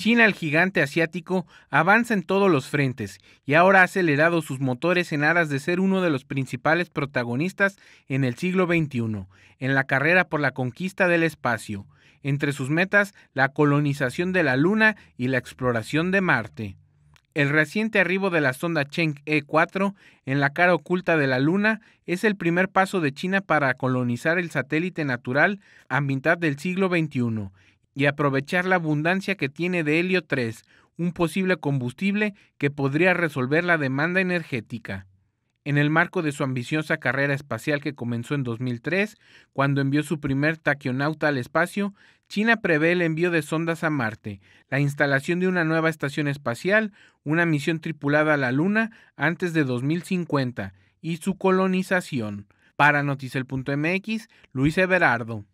China, el gigante asiático, avanza en todos los frentes y ahora ha acelerado sus motores en aras de ser uno de los principales protagonistas en el siglo XXI, en la carrera por la conquista del espacio. Entre sus metas, la colonización de la Luna y la exploración de Marte. El reciente arribo de la sonda e 4 en la cara oculta de la Luna es el primer paso de China para colonizar el satélite natural a mitad del siglo XXI y aprovechar la abundancia que tiene de helio 3, un posible combustible que podría resolver la demanda energética. En el marco de su ambiciosa carrera espacial que comenzó en 2003, cuando envió su primer taquionauta al espacio, China prevé el envío de sondas a Marte, la instalación de una nueva estación espacial, una misión tripulada a la Luna antes de 2050 y su colonización. Para Noticel.mx, Luis Everardo.